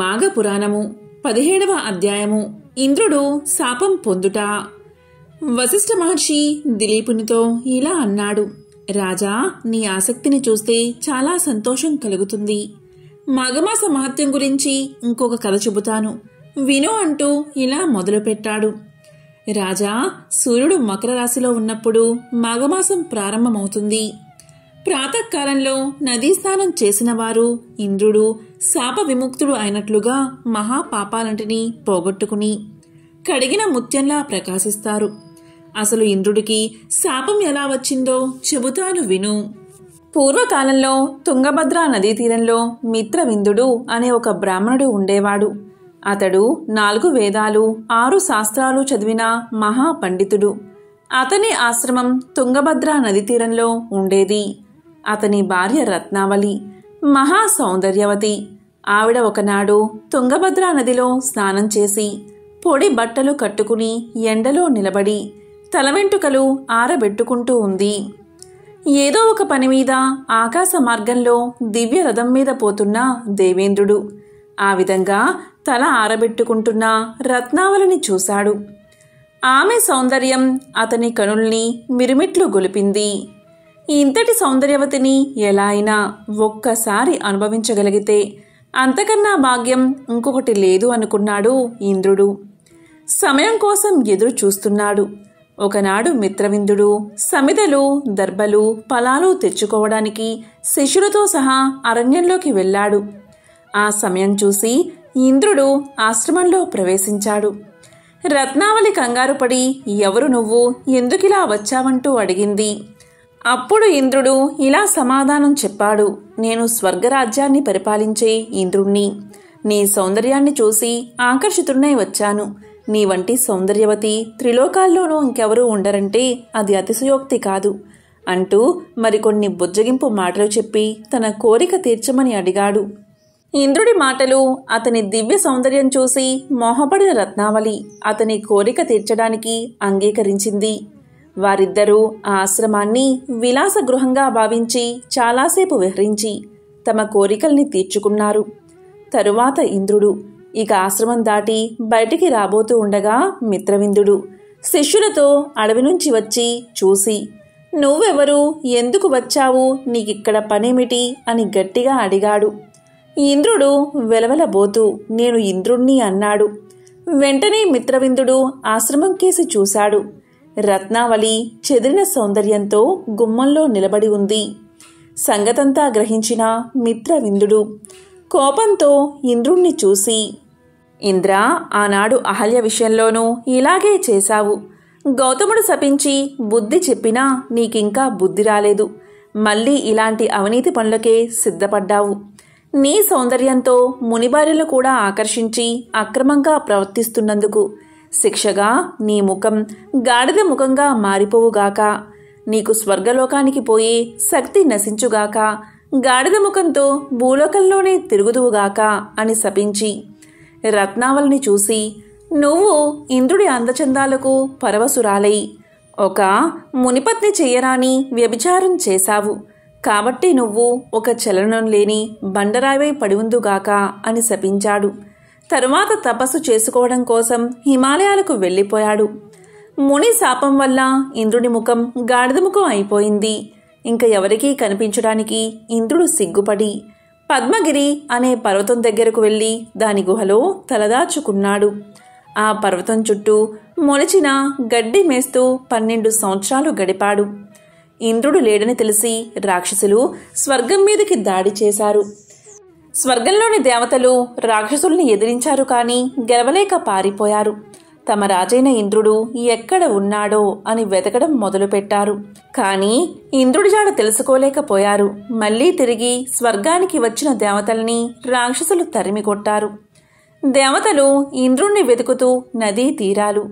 మాఘ పురాణము పదిహేడవ అధ్యాయము ఇంద్రుడు శాపం పొందుట వశిష్ఠ మహర్షి దిలీపునితో ఇలా అన్నాడు రాజా నీ ఆసక్తిని చూస్తే చాలా సంతోషం కలుగుతుంది మాఘమాస మహత్యం గురించి ఇంకొక కథ చెబుతాను విను అంటూ ఇలా మొదలుపెట్టాడు రాజా సూర్యుడు మకర రాశిలో ఉన్నప్పుడు మాఘమాసం ప్రారంభమవుతుంది ప్రాతకాలంలో నదీ స్నానం చేసిన వారు ఇంద్రుడు శాప విముక్తుడు అయినట్లుగా మహాపాపాలంటినీ పోగొట్టుకుని కడిగిన ముత్యంలా ప్రకాశిస్తారు అసలు ఇంద్రుడికి శాపం ఎలా వచ్చిందో చెబుతాను విను పూర్వకాలంలో తుంగభద్రా నదీ తీరంలో మిత్రవిందుడు అనే ఒక బ్రాహ్మణుడు ఉండేవాడు అతడు నాలుగు వేదాలు ఆరు శాస్త్రాలు చదివిన మహాపండితుడు అతని ఆశ్రమం తుంగభద్రా నదీ తీరంలో ఉండేది అతని భార్య రత్నావళి మహా సౌందర్యవతి ఆవిడ ఒకనాడు తుంగభద్రా నదిలో స్నానం చేసి పొడి బట్టలు కట్టుకుని ఎండలో నిలబడి తల వెంటుకలు ఆరబెట్టుకుంటూ ఉంది ఏదో ఒక పని మీద ఆకాశ మార్గంలో దివ్య రథం మీద పోతున్న దేవేంద్రుడు ఆ విధంగా తల ఆరబెట్టుకుంటున్న రత్నావళిని చూశాడు ఆమె సౌందర్యం అతని కనుల్ని మిరుమిట్లు గొలిపింది ఇంతటి సౌందర్యవతిని ఎలా అయినా ఒక్కసారి అనుభవించగలిగితే అంతకన్నా భాగ్యం ఇంకొకటి లేదు అనుకున్నాడు ఇంద్రుడు సమయం కోసం ఎదురు చూస్తున్నాడు ఒకనాడు మిత్రవిందుడు సమిదలు దర్బలు ఫలాలు తెచ్చుకోవడానికి శిష్యులతో సహా అరణ్యంలోకి వెళ్ళాడు ఆ సమయం చూసి ఇంద్రుడు ఆశ్రమంలో ప్రవేశించాడు రత్నావళి కంగారుపడి ఎవరు నువ్వు ఎందుకిలా వచ్చావంటూ అడిగింది అప్పుడు ఇంద్రుడు ఇలా సమాధానం చెప్పాడు నేను స్వర్గరాజ్యాన్ని పరిపాలించే ఇంద్రుణ్ణి నీ సౌందర్యాన్ని చూసి ఆకర్షితున్నై వచ్చాను నీ వంటి సౌందర్యవతి త్రిలోకాల్లోనూ ఇంకెవరూ ఉండరంటే అది అతిశయోక్తి కాదు అంటూ మరికొన్ని బుజ్జగింపు మాటలు చెప్పి తన కోరిక తీర్చమని అడిగాడు ఇంద్రుడి మాటలు అతని దివ్య సౌందర్యం చూసి మోహపడిన రత్నావళి అతని కోరిక తీర్చడానికి అంగీకరించింది వారిద్దరూ ఆ ఆశ్రమాన్ని విలాస గృహంగా భావించి చాలాసేపు విహరించి తమ కోరికల్ని తీర్చుకున్నారు తరువాత ఇంద్రుడు ఇక ఆశ్రమం దాటి బయటికి రాబోతూ ఉండగా మిత్రవిందుడు శిష్యులతో అడవి నుంచి వచ్చి చూసి నువ్వెవరు ఎందుకు వచ్చావు నీకిక్కడ పనేమిటి అని గట్టిగా అడిగాడు ఇంద్రుడు వెలవెలబోతూ నేను ఇంద్రుణ్ణి అన్నాడు వెంటనే మిత్రవిందుడు ఆశ్రమం కేసి చూశాడు రత్నావళి చెదిరిన సౌందర్యంతో గుమ్మంలో నిలబడి ఉంది సంగతంతా గ్రహించిన మిత్రవిందుడు కోపంతో ఇంద్రుణ్ణి చూసి ఇంద్ర ఆనాడు అహల్య విషయంలోనూ ఇలాగే చేశావు గౌతముడు శపించి బుద్ధి చెప్పినా నీకింకా బుద్ధి రాలేదు మళ్ళీ ఇలాంటి అవినీతి పనులకే సిద్ధపడ్డావు నీ సౌందర్యంతో మునిబారిలు కూడా ఆకర్షించి అక్రమంగా ప్రవర్తిస్తున్నందుకు శిక్షగా నీ ముఖం గాడిద ముఖంగా మారిపోవుగాక నీకు స్వర్గలోకానికి పోయి శక్తి నశించుగాక గాడిద ముఖంతో భూలోకంలోనే తిరుగుదువుగాక అని శపించి రత్నావల్ని చూసి నువ్వు ఇంద్రుడి అందచందాలకు పరవశురాలై ఒక మునిపత్ని చెయ్యరాని వ్యభిచారం చేశావు కాబట్టి నువ్వు ఒక చలనం లేని బండరాయివై పడివుందుగాక అని శపించాడు తరువాత తపస్సు చేసుకోవడం కోసం హిమాలయాలకు వెళ్ళిపోయాడు ముని శాపం వల్ల ఇంద్రుడి ముఖం గాడిదముఖం ముఖం అయిపోయింది ఇంకా ఎవరికీ కనిపించడానికి ఇంద్రుడు సిగ్గుపడి పద్మగిరి అనే పర్వతం దగ్గరకు వెళ్ళి దాని గుహలో తలదాచుకున్నాడు ఆ పర్వతం చుట్టూ మొలిచిన గడ్డి మేస్తూ పన్నెండు సంవత్సరాలు గడిపాడు ఇంద్రుడు లేడని తెలిసి రాక్షసులు స్వర్గం మీదకి దాడి చేశారు స్వర్గంలోని దేవతలు రాక్షసుల్ని ఎదిరించారు కానీ గెలవలేక పారిపోయారు తమ రాజైన ఇంద్రుడు ఎక్కడ ఉన్నాడో అని వెతకడం మొదలుపెట్టారు కానీ ఇంద్రుడి జాడ తెలుసుకోలేకపోయారు మళ్లీ తిరిగి స్వర్గానికి వచ్చిన దేవతల్ని రాక్షసులు తరిమికొట్టారు దేవతలు ఇంద్రుణ్ణి వెతుకుతూ నదీ తీరాలు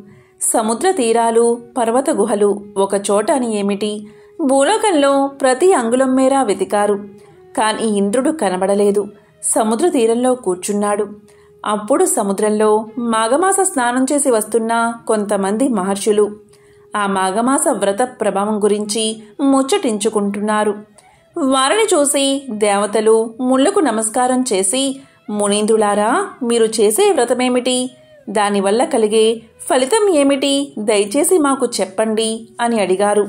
సముద్ర తీరాలు పర్వత గుహలు ఒకచోట అని ఏమిటి భూలోకంలో ప్రతి అంగుళం మేరా వెతికారు కానీ ఇంద్రుడు కనబడలేదు సముద్ర తీరంలో కూర్చున్నాడు అప్పుడు సముద్రంలో మాఘమాస స్నానం చేసి వస్తున్న కొంతమంది మహర్షులు ఆ మాఘమాస వ్రత ప్రభావం గురించి ముచ్చటించుకుంటున్నారు వారిని చూసి దేవతలు ముళ్ళకు నమస్కారం చేసి మునీందులారా మీరు చేసే వ్రతమేమిటి దానివల్ల కలిగే ఫలితం ఏమిటి దయచేసి మాకు చెప్పండి అని అడిగారు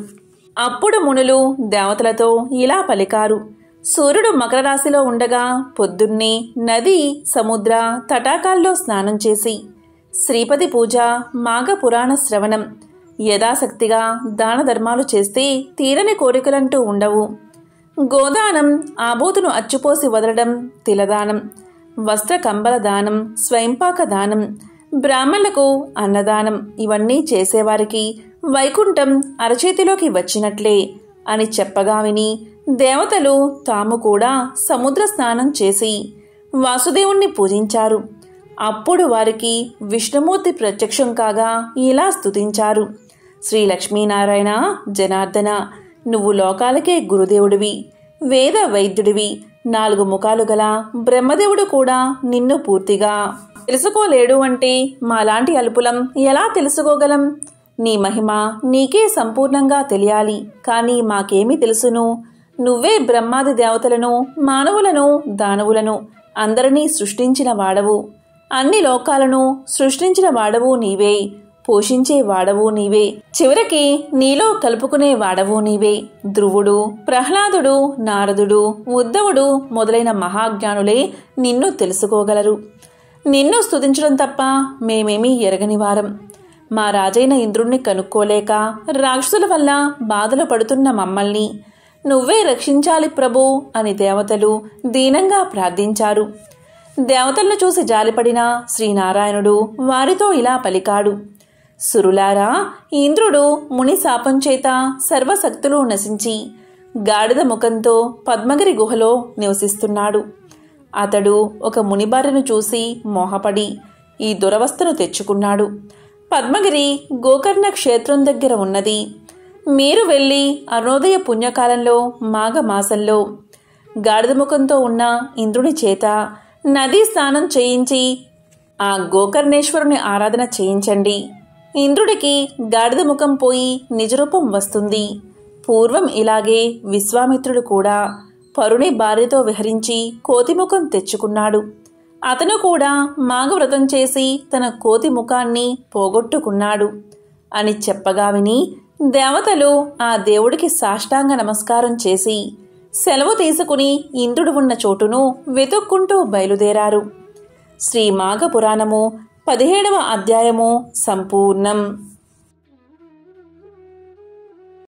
అప్పుడు మునులు దేవతలతో ఇలా పలికారు సూర్యుడు మకర రాశిలో ఉండగా పొద్దున్నే నది సముద్ర తటాకాల్లో స్నానం చేసి శ్రీపతి పూజ మాఘ పురాణ శ్రవణం యథాశక్తిగా దాన ధర్మాలు చేస్తే తీరని కోరికలంటూ ఉండవు గోదానం ఆబోతును అచ్చుపోసి వదలడం తిలదానం వస్త్ర కంబల దానం స్వయంపాక దానం బ్రాహ్మణులకు అన్నదానం ఇవన్నీ చేసేవారికి వైకుంఠం అరచేతిలోకి వచ్చినట్లే అని చెప్పగా విని దేవతలు తాము కూడా సముద్ర స్నానం చేసి వాసుదేవుణ్ణి పూజించారు అప్పుడు వారికి విష్ణుమూర్తి ప్రత్యక్షం కాగా ఇలా స్తుతించారు శ్రీ లక్ష్మీనారాయణ జనార్దన నువ్వు లోకాలకే గురుదేవుడివి వేద వైద్యుడివి నాలుగు ముఖాలు గల బ్రహ్మదేవుడు కూడా నిన్ను పూర్తిగా తెలుసుకోలేడు అంటే మాలాంటి అల్పులం ఎలా తెలుసుకోగలం నీ మహిమ నీకే సంపూర్ణంగా తెలియాలి కానీ మాకేమి తెలుసును నువ్వే బ్రహ్మాది దేవతలను మానవులను దానవులను అందరినీ సృష్టించిన వాడవు అన్ని లోకాలను సృష్టించిన వాడవు నీవే పోషించే వాడవు నీవే చివరికి నీలో కలుపుకునే వాడవు నీవే ధ్రువుడు ప్రహ్లాదుడు నారదుడు ఉద్ధవుడు మొదలైన మహాజ్ఞానులే నిన్ను తెలుసుకోగలరు నిన్ను స్తుతించడం తప్ప మేమేమీ ఎరగని వారం మా రాజైన ఇంద్రుణ్ణి కనుక్కోలేక రాక్షసుల వల్ల బాధలు పడుతున్న మమ్మల్ని నువ్వే రక్షించాలి ప్రభు అని దేవతలు దీనంగా ప్రార్థించారు దేవతలను చూసి జాలిపడిన శ్రీనారాయణుడు వారితో ఇలా పలికాడు సురులారా ఇంద్రుడు ముని శాపం చేత సర్వశక్తులు నశించి గాడిద ముఖంతో పద్మగిరి గుహలో నివసిస్తున్నాడు అతడు ఒక మునిబారిను చూసి మోహపడి ఈ దురవస్థను తెచ్చుకున్నాడు పద్మగిరి గోకర్ణ క్షేత్రం దగ్గర ఉన్నది మీరు వెళ్ళి అరుణోదయ పుణ్యకాలంలో మాఘమాసంలో గాడిదముఖంతో ఉన్న ఇంద్రుని చేత నదీ స్నానం చేయించి ఆ గోకర్ణేశ్వరుని ఆరాధన చేయించండి ఇంద్రుడికి గాడిదముఖం పోయి నిజరూపం వస్తుంది పూర్వం ఇలాగే విశ్వామిత్రుడు కూడా పరుణి భార్యతో విహరించి కోతిముఖం తెచ్చుకున్నాడు అతను కూడా మాఘవ్రతం చేసి తన కోతి ముఖాన్ని పోగొట్టుకున్నాడు అని చెప్పగా విని దేవతలు ఆ దేవుడికి సాష్టాంగ నమస్కారం చేసి సెలవు తీసుకుని ఇంద్రుడు ఉన్న చోటును వెతుక్కుంటూ బయలుదేరారు శ్రీ మాఘ పురాణము పదిహేడవ అధ్యాయము సంపూర్ణం